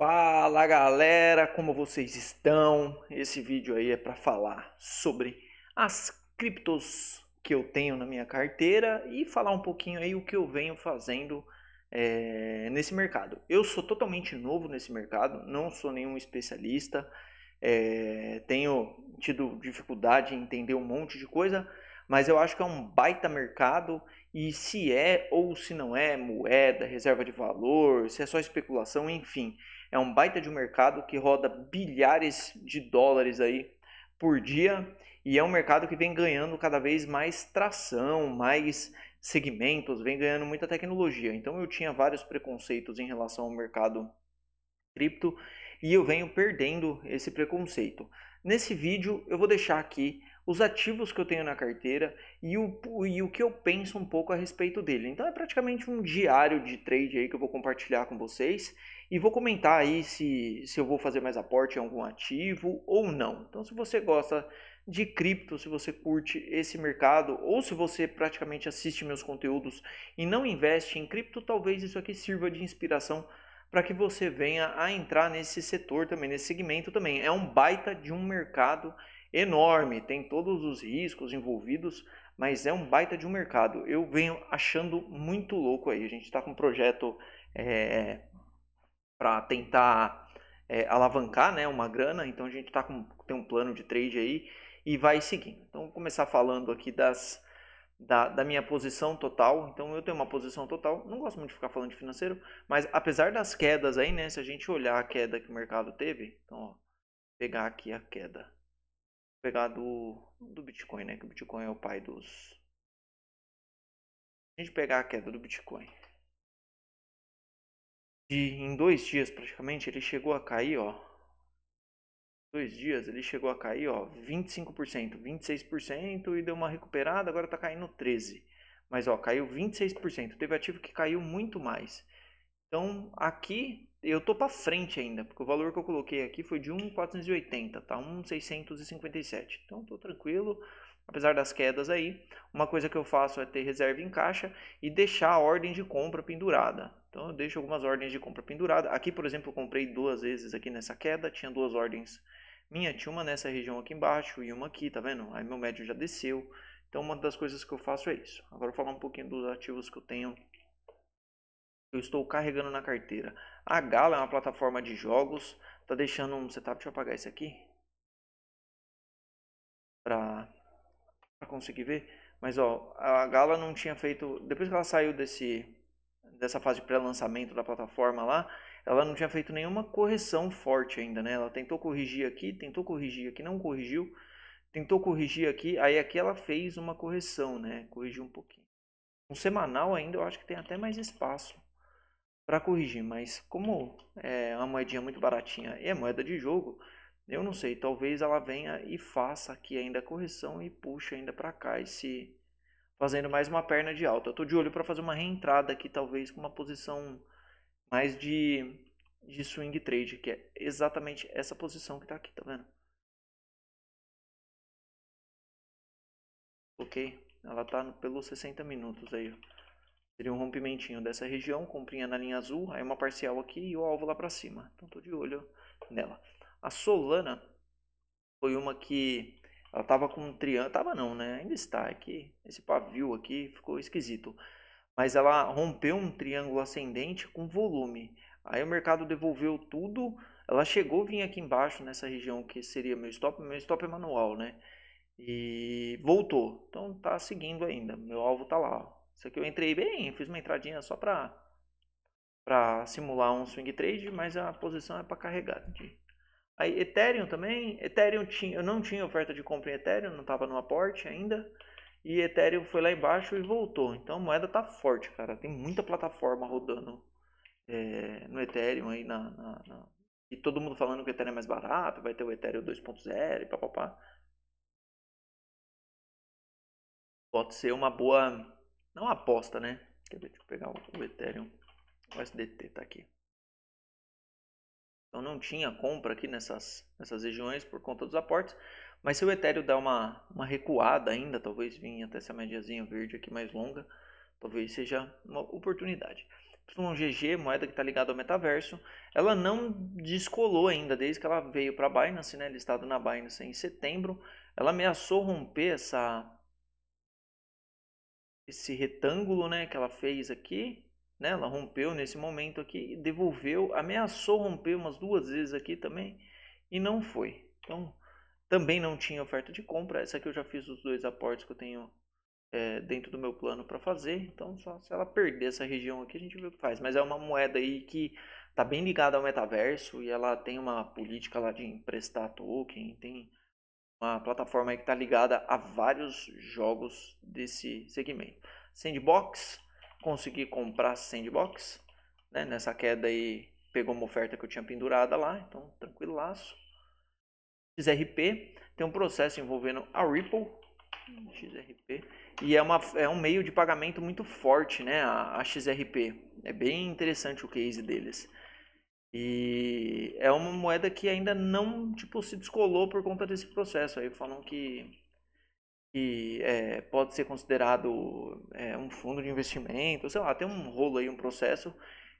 Fala galera, como vocês estão? Esse vídeo aí é para falar sobre as criptos que eu tenho na minha carteira e falar um pouquinho aí o que eu venho fazendo é, nesse mercado. Eu sou totalmente novo nesse mercado, não sou nenhum especialista, é, tenho tido dificuldade em entender um monte de coisa, mas eu acho que é um baita mercado e se é ou se não é moeda, reserva de valor, se é só especulação, enfim, é um baita de um mercado que roda bilhares de dólares aí por dia e é um mercado que vem ganhando cada vez mais tração, mais segmentos, vem ganhando muita tecnologia. Então eu tinha vários preconceitos em relação ao mercado cripto e eu venho perdendo esse preconceito. Nesse vídeo eu vou deixar aqui os ativos que eu tenho na carteira e o, e o que eu penso um pouco a respeito dele. Então é praticamente um diário de trade aí que eu vou compartilhar com vocês e vou comentar aí se, se eu vou fazer mais aporte em algum ativo ou não. Então se você gosta de cripto, se você curte esse mercado ou se você praticamente assiste meus conteúdos e não investe em cripto, talvez isso aqui sirva de inspiração para que você venha a entrar nesse setor também, nesse segmento também. É um baita de um mercado enorme, tem todos os riscos envolvidos, mas é um baita de um mercado. Eu venho achando muito louco aí. A gente está com um projeto é, para tentar é, alavancar né, uma grana, então a gente tá com, tem um plano de trade aí e vai seguindo. Então, vou começar falando aqui das, da, da, minha posição total. Então, eu tenho uma posição total, não gosto muito de ficar falando de financeiro, mas apesar das quedas aí, né? Se a gente olhar a queda que o mercado teve, então, ó, pegar aqui a queda pegar do, do Bitcoin, né? Que o Bitcoin é o pai dos. a gente pegar a queda do Bitcoin, de, em dois dias praticamente, ele chegou a cair, ó. Dois dias ele chegou a cair, ó, 25%, 26% e deu uma recuperada, agora tá caindo 13%. Mas ó, caiu 26%. Teve ativo que caiu muito mais. Então aqui eu tô para frente ainda, porque o valor que eu coloquei aqui foi de 1,480, tá? 1,657. Então tô tranquilo, apesar das quedas aí. Uma coisa que eu faço é ter reserva em caixa e deixar a ordem de compra pendurada. Então eu deixo algumas ordens de compra pendurada. Aqui, por exemplo, eu comprei duas vezes aqui nessa queda, tinha duas ordens minha, tinha uma nessa região aqui embaixo e uma aqui, tá vendo? Aí meu médio já desceu. Então uma das coisas que eu faço é isso. Agora vou falar um pouquinho dos ativos que eu tenho eu estou carregando na carteira. A Gala é uma plataforma de jogos. Tá deixando um setup. Deixa eu apagar esse aqui. Pra, pra conseguir ver. Mas ó, a Gala não tinha feito. Depois que ela saiu desse, dessa fase de pré-lançamento da plataforma lá, ela não tinha feito nenhuma correção forte ainda, né? Ela tentou corrigir aqui, tentou corrigir aqui, não corrigiu. Tentou corrigir aqui, aí aqui ela fez uma correção, né? Corrigiu um pouquinho. Um semanal ainda eu acho que tem até mais espaço para corrigir, mas como é uma moedinha muito baratinha e é moeda de jogo, eu não sei, talvez ela venha e faça aqui ainda a correção e puxe ainda para cá e se fazendo mais uma perna de alta. Eu tô de olho para fazer uma reentrada aqui talvez com uma posição mais de de swing trade, que é exatamente essa posição que está aqui, tá vendo? Ok, ela tá pelo 60 minutos aí. Seria um rompimentinho dessa região, comprinha na linha azul, aí uma parcial aqui e o alvo lá para cima. Então estou de olho nela. A Solana foi uma que ela tava com um triângulo, tava não, né? Ainda está aqui. Esse pavio aqui ficou esquisito. Mas ela rompeu um triângulo ascendente com volume. Aí o mercado devolveu tudo. Ela chegou a vir aqui embaixo nessa região que seria meu stop, meu stop é manual, né? E voltou. Então tá seguindo ainda. Meu alvo tá lá, ó. Isso aqui eu entrei bem, fiz uma entradinha só pra, pra simular um swing trade, mas a posição é para carregar. Aí Ethereum também, Ethereum tinha, eu não tinha oferta de compra em Ethereum, não estava no aporte ainda. E Ethereum foi lá embaixo e voltou. Então a moeda tá forte, cara. Tem muita plataforma rodando é, no Ethereum aí na, na, na, E todo mundo falando que o Ethereum é mais barato, vai ter o Ethereum 2.0 e papapá. Pode ser uma boa não aposta, né? Quer ver, deixa eu pegar o Ethereum. O SDT tá aqui. Então não tinha compra aqui nessas, nessas regiões por conta dos aportes. Mas se o Ethereum der uma, uma recuada ainda, talvez vinha até essa mediazinha verde aqui mais longa, talvez seja uma oportunidade. GG então, moeda que está ligada ao metaverso, ela não descolou ainda desde que ela veio para a Binance, né, listada na Binance em setembro. Ela ameaçou romper essa esse retângulo né, que ela fez aqui, né, ela rompeu nesse momento aqui, devolveu, ameaçou romper umas duas vezes aqui também e não foi. Então, também não tinha oferta de compra. Essa aqui eu já fiz os dois aportes que eu tenho é, dentro do meu plano para fazer. Então, só se ela perder essa região aqui, a gente vê o que faz. Mas é uma moeda aí que está bem ligada ao metaverso e ela tem uma política lá de emprestar token, tem uma plataforma que está ligada a vários jogos desse segmento. Sandbox, consegui comprar Sandbox, né? nessa queda aí pegou uma oferta que eu tinha pendurada lá, então tranquilo laço. XRP tem um processo envolvendo a Ripple, XRP, e é, uma, é um meio de pagamento muito forte, né? A, a XRP é bem interessante o case deles. E é uma moeda que ainda não tipo, se descolou por conta desse processo. Aí falam que, que é, pode ser considerado é, um fundo de investimento, sei lá, tem um rolo aí, um processo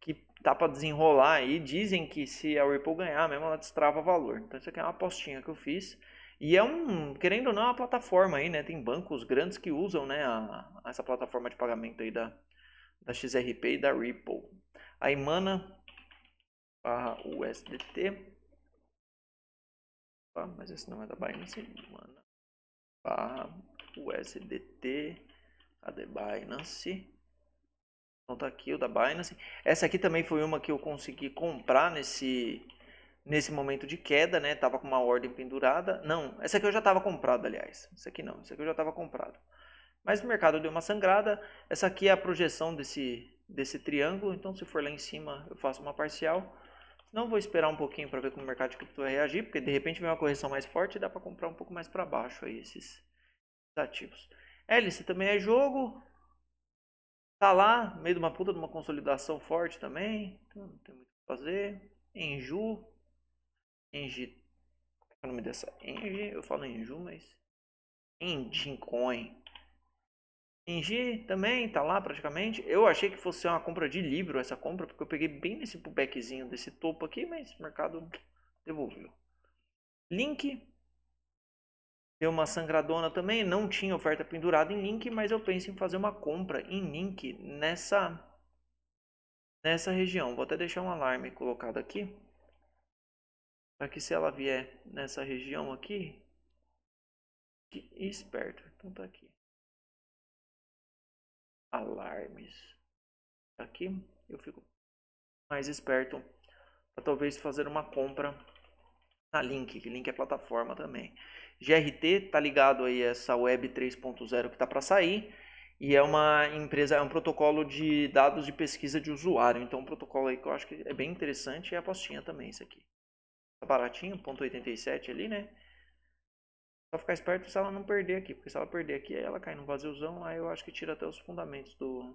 que tá para desenrolar aí. Dizem que se a Ripple ganhar mesmo, ela destrava valor. Então isso aqui é uma apostinha que eu fiz. E é um, querendo ou não, é uma plataforma aí, né? Tem bancos grandes que usam, né, a, essa plataforma de pagamento aí da, da XRP e da Ripple. A Imana barra USDT. Opa, mas esse não é da Binance, mano. Barra USDT. Cadê Binance? Então tá aqui o da Binance. Essa aqui também foi uma que eu consegui comprar nesse nesse momento de queda, né? Tava com uma ordem pendurada. Não, essa aqui eu já tava comprado, aliás. Essa aqui não, essa aqui eu já tava comprado. Mas o mercado deu uma sangrada. Essa aqui é a projeção desse desse triângulo, então se for lá em cima eu faço uma parcial. Não vou esperar um pouquinho para ver como o mercado de cripto vai reagir, porque de repente vem uma correção mais forte e dá para comprar um pouco mais para baixo aí esses ativos. Hélice também é jogo. Tá lá, meio de uma puta de uma consolidação forte também. Então não tem muito o que fazer. Enju. Engi. É qual é o nome dessa? Engi. Eu falo Enju, mas. Engincoin. Engie também tá lá praticamente. Eu achei que fosse uma compra de livro essa compra, porque eu peguei bem nesse pullbackzinho desse topo aqui, mas o mercado devolveu. Link deu uma sangradona também, não tinha oferta pendurada em Link, mas eu penso em fazer uma compra em Link nessa nessa região. Vou até deixar um alarme colocado aqui, para que se ela vier nessa região aqui, que esperto. Então tá aqui alarmes. Aqui eu fico mais esperto para talvez fazer uma compra na Link, que Link é plataforma também. GRT tá ligado aí a essa web 3.0 que tá para sair e é uma empresa, é um protocolo de dados de pesquisa de usuário. Então um protocolo aí que eu acho que é bem interessante é a apostinha também isso aqui. Tá baratinho, 0.87 ali, né? Só ficar esperto se ela não perder aqui, porque se ela perder aqui, ela cai num vaziozão, aí eu acho que tira até os fundamentos do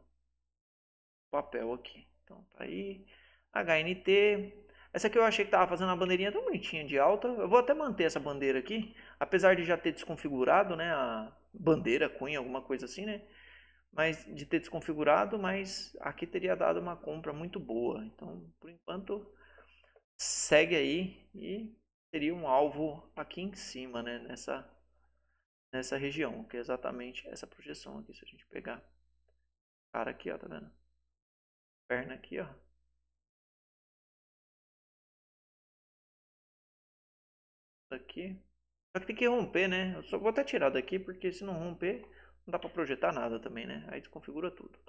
papel aqui. Então tá aí, HNT. Essa aqui eu achei que tava fazendo uma bandeirinha tão bonitinha de alta. Eu vou até manter essa bandeira aqui, apesar de já ter desconfigurado, né, a bandeira, cunha, alguma coisa assim, né? Mas de ter desconfigurado, mas aqui teria dado uma compra muito boa. Então, por enquanto, segue aí e teria um alvo aqui em cima, né? Nessa, nessa região, que é exatamente essa projeção aqui. Se a gente pegar cara aqui, ó, tá vendo? Perna aqui, ó. Aqui. Só que tem que romper, né? Eu só vou até tirar daqui, porque se não romper, não dá pra projetar nada também, né? Aí desconfigura tudo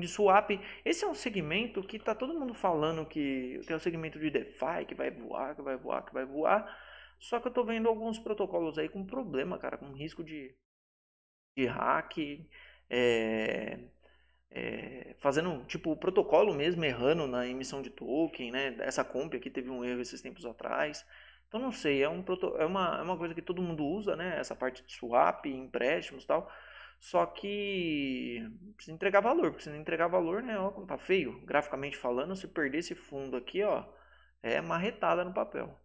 de swap esse é um segmento que está todo mundo falando que tem o um segmento de DeFi que vai voar, que vai voar, que vai voar. Só que eu estou vendo alguns protocolos aí com problema, cara, com risco de, de hack, é, é, fazendo tipo o protocolo mesmo, errando na emissão de token, né? Essa comp aqui teve um erro esses tempos atrás. Então não sei, é, um, é, uma, é uma coisa que todo mundo usa, né? Essa parte de swap, empréstimos e tal. Só que precisa entregar valor, porque se não entregar valor, né? Ó, como tá feio, graficamente falando, se perder esse fundo aqui, ó, é marretada no papel.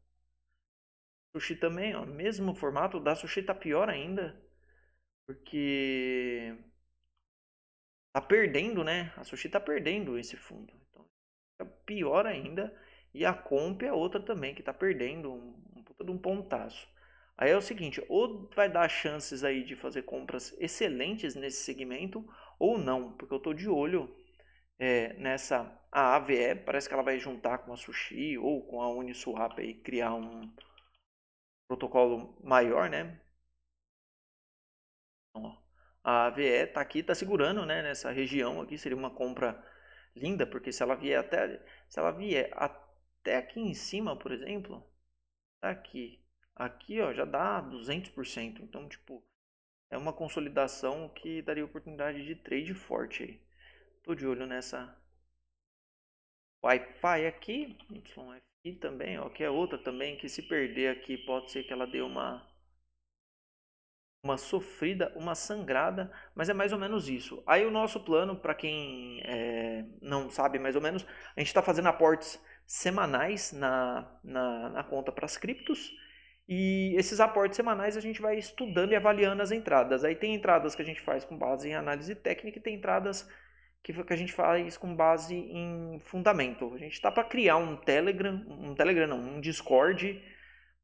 Sushi também, ó, mesmo formato, da sushi tá pior ainda, porque tá perdendo, né? A sushi tá perdendo esse fundo. Então, tá pior ainda. E a comp é outra também que tá perdendo um, um puta de um pontaço. Aí é o seguinte, ou vai dar chances aí de fazer compras excelentes nesse segmento ou não, porque eu estou de olho é, nessa a AVE, parece que ela vai juntar com a Sushi ou com a Uniswap e criar um protocolo maior, né? A AVE está aqui, está segurando, né, nessa região aqui, seria uma compra linda, porque se ela vier até se ela vier até aqui em cima, por exemplo, tá aqui Aqui, ó, já dá 200%. Então, tipo, é uma consolidação que daria oportunidade de trade forte aí. Tô de olho nessa Wi-Fi aqui, YFI também, ó, que é outra também que se perder aqui pode ser que ela dê uma uma sofrida, uma sangrada, mas é mais ou menos isso. Aí o nosso plano, para quem é, não sabe mais ou menos, a gente está fazendo aportes semanais na, na, na conta para as criptos e esses aportes semanais a gente vai estudando e avaliando as entradas. Aí tem entradas que a gente faz com base em análise técnica e tem entradas que a gente faz com base em fundamento. A gente está para criar um Telegram, um Telegram não, um Discord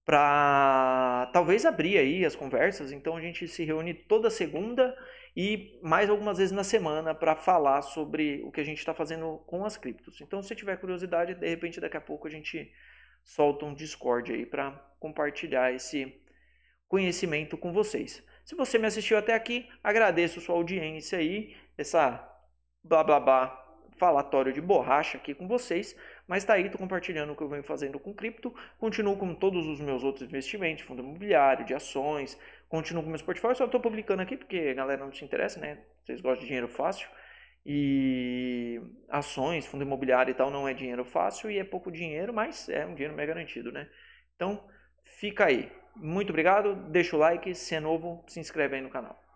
para talvez abrir aí as conversas. Então a gente se reúne toda segunda e mais algumas vezes na semana para falar sobre o que a gente está fazendo com as criptos. Então se tiver curiosidade, de repente daqui a pouco a gente solta um Discord aí para compartilhar esse conhecimento com vocês. Se você me assistiu até aqui, agradeço sua audiência aí, essa blá blá blá falatório de borracha aqui com vocês, mas tá aí, tô compartilhando o que eu venho fazendo com cripto, continuo com todos os meus outros investimentos, fundo imobiliário, de ações, continuo com meus portfólios, só tô publicando aqui porque a galera não se interessa, né? Vocês gostam de dinheiro fácil. E ações, fundo imobiliário e tal não é dinheiro fácil e é pouco dinheiro, mas é um dinheiro meio garantido, né? Então, fica aí. Muito obrigado, deixa o like, se é novo, se inscreve aí no canal.